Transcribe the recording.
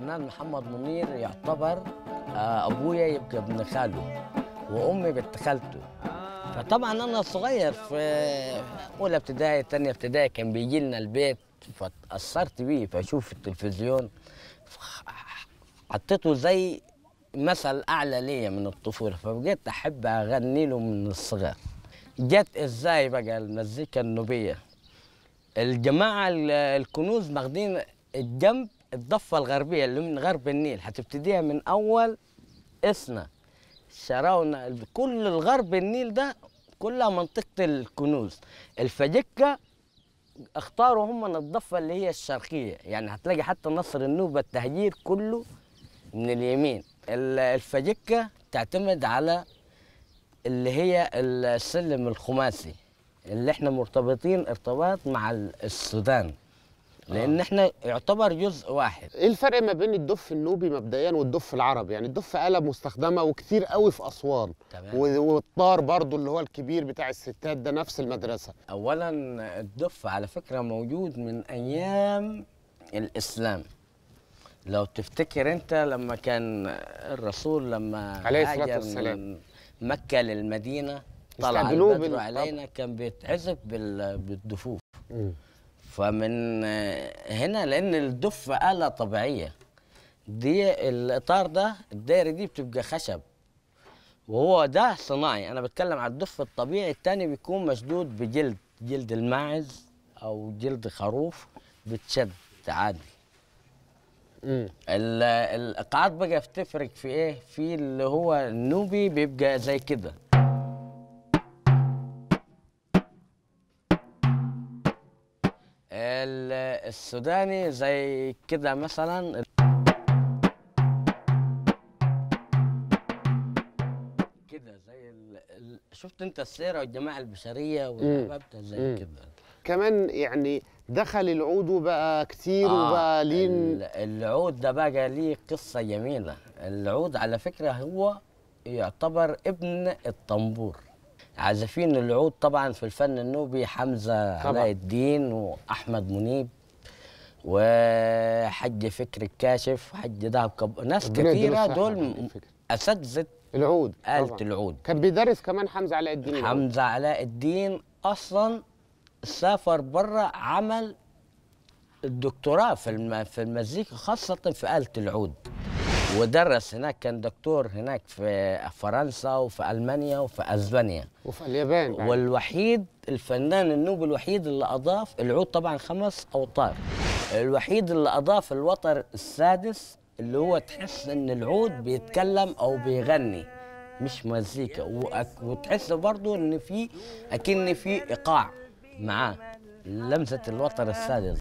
الفنان محمد منير يعتبر آه، ابويا يبقى ابن خاله وامي بنت خالته فطبعا انا صغير في اولى ابتدائي ثانيه ابتدائي كان بيجي لنا البيت فاثرت بيه فاشوف التلفزيون حطيته زي مثل اعلى ليا من الطفوله فبقيت احب اغني له من الصغر جت ازاي بقى المزيكا النوبيه الجماعه الكنوز ماخدين الجنب الضفه الغربيه اللي من غرب النيل هتبتديها من اول اثنا شراونا كل الغرب النيل ده كلها منطقه الكنوز الفجكه اختاروا هم من الضفه اللي هي الشرقيه يعني هتلاقي حتى نصر النوبه التهجير كله من اليمين الفجكه تعتمد على اللي هي السلم الخماسي اللي احنا مرتبطين ارتباط مع السودان لان آه. احنا يعتبر جزء واحد ايه الفرق ما بين الدف النوبي مبدئيا والدف العربي يعني الدف آلة مستخدمه وكثير قوي في اسوان تمام والطار برضو اللي هو الكبير بتاع الستات ده نفس المدرسه اولا الدف على فكره موجود من ايام الاسلام لو تفتكر انت لما كان الرسول لما عليه الصلاه والسلام من مكه للمدينه طلع البدر علينا كان بيتعزف بالدفوف مم. فمن آه، هنا لان الدفه اله طبيعيه دي الاطار ده الدايره دي بتبقى خشب وهو ده صناعي انا بتكلم على الدف الطبيعي التاني بيكون مشدود بجلد جلد الماعز او جلد خروف بتشد عادي الاقعاد بقى بتفرق في ايه في اللي هو النوبي بيبقى زي كده السوداني زي كده مثلا كده زي شفت انت السيره والجماعه البشريه والحبابته زي كده كمان يعني دخل العود وبقى كتير آه وبقى لين العود ده بقى ليه قصه جميله العود على فكره هو يعتبر ابن الطنبور عازفين العود طبعا في الفن النوبي حمزه علاء الدين واحمد منيب وحج فكر الكاشف وحج دهب كب... ناس كثيره دول اساتذه العود آلة طبعًا. العود كان بيدرس كمان حمزه علاء الدين حمزه علاء الدين اصلا سافر بره عمل الدكتوراه في المزيكا خاصه في آلة العود ودرس هناك كان دكتور هناك في فرنسا وفي المانيا وفي اسبانيا وفي اليابان والوحيد الفنان النوبي الوحيد اللي اضاف العود طبعا خمس اوتار الوحيد اللي اضاف الوتر السادس اللي هو تحس ان العود بيتكلم او بيغني مش مزيكا وتحس برضه ان في اكن في ايقاع معاه لمسه الوتر السادس